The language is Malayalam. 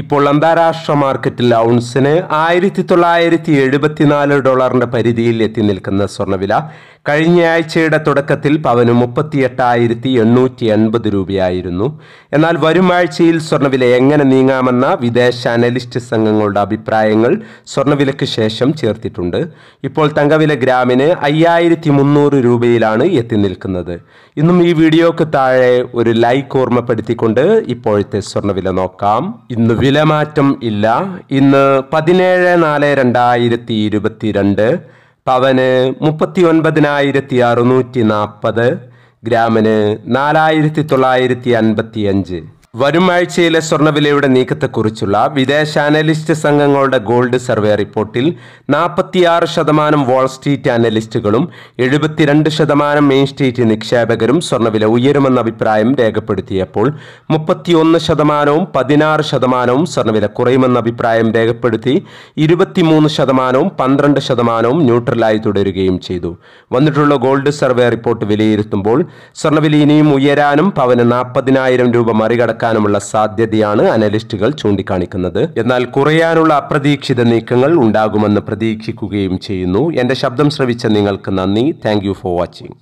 ഇപ്പോൾ അന്താരാഷ്ട്ര മാർക്കറ്റിൽ ഔൺസിന് ആയിരത്തി തൊള്ളായിരത്തി എഴുപത്തിനാല് ഡോളറിന്റെ പരിധിയിൽ എത്തി നിൽക്കുന്ന സ്വർണ്ണവില കഴിഞ്ഞയാഴ്ചയുടെ തുടക്കത്തിൽ പവന് എട്ടായിരത്തി എണ്ണൂറ്റി എൺപത് രൂപയായിരുന്നു എന്നാൽ വരും ആഴ്ചയിൽ സ്വർണ്ണവില എങ്ങനെ നീങ്ങാമെന്ന വിദേശ അനലിസ്റ്റ് സംഘങ്ങളുടെ അഭിപ്രായങ്ങൾ സ്വർണ്ണവിലയ്ക്ക് ശേഷം ചേർത്തിട്ടുണ്ട് ഇപ്പോൾ തങ്കവില ഗ്രാമിന് അയ്യായിരത്തി മുന്നൂറ് രൂപയിലാണ് എത്തി നിൽക്കുന്നത് ഇന്നും ഈ വീഡിയോക്ക് താഴെ ഒരു ലൈക്ക് ഓർമ്മപ്പെടുത്തിക്കൊണ്ട് ഇപ്പോഴത്തെ സ്വർണ്ണവില നോക്കാം ഇന്ന് വിലമാറ്റം ഇല്ല ഇന്ന് പതിനേഴ് നാല് രണ്ടായിരത്തി ഇരുപത്തിരണ്ട് പവന് മുപ്പത്തി ഒൻപതിനായിരത്തി അറുന്നൂറ്റി നാൽപ്പത് ഗ്രാമിന് നാലായിരത്തി തൊള്ളായിരത്തി അൻപത്തി അഞ്ച് വരും ആഴ്ചയിലെ സ്വർണ്ണവിലയുടെ നീക്കത്തെക്കുറിച്ചുള്ള വിദേശ അനലിസ്റ്റ് സംഘങ്ങളുടെ ഗോൾഡ് സർവേ റിപ്പോർട്ടിൽ നാൽപ്പത്തിയാറ് ശതമാനം വാൾസ്ട്രീറ്റ് അനലിസ്റ്റുകളും എഴുപത്തിരണ്ട് ശതമാനം മെയിൻ സ്ട്രീറ്റ് നിക്ഷേപകരും സ്വർണ്ണവില ഉയരുമെന്ന അഭിപ്രായം രേഖപ്പെടുത്തിയപ്പോൾ മുപ്പത്തിയൊന്ന് ശതമാനവും പതിനാറ് ശതമാനവും സ്വർണ്ണവില കുറയുമെന്ന അഭിപ്രായം രേഖപ്പെടുത്തി ഇരുപത്തിമൂന്ന് ശതമാനവും പന്ത്രണ്ട് ശതമാനവും ന്യൂട്രലായി തുടരുകയും ചെയ്തു വന്നിട്ടുള്ള ഗോൾഡ് സർവേ റിപ്പോർട്ട് വിലയിരുത്തുമ്പോൾ സ്വർണ്ണവില ഇനിയും ഉയരാനും പവന് നാൽപ്പതിനായിരം രൂപ മറികടക്കും കടക്കാനുമുള്ള സാധ്യതയാണ് അനലിസ്റ്റുകൾ ചൂണ്ടിക്കാണിക്കുന്നത് എന്നാൽ കുറയാനുള്ള അപ്രതീക്ഷിത നീക്കങ്ങൾ ഉണ്ടാകുമെന്ന് പ്രതീക്ഷിക്കുകയും ചെയ്യുന്നു എന്റെ ശബ്ദം ശ്രവിച്ച നിങ്ങൾക്ക് നന്ദി താങ്ക് ഫോർ വാച്ചിങ്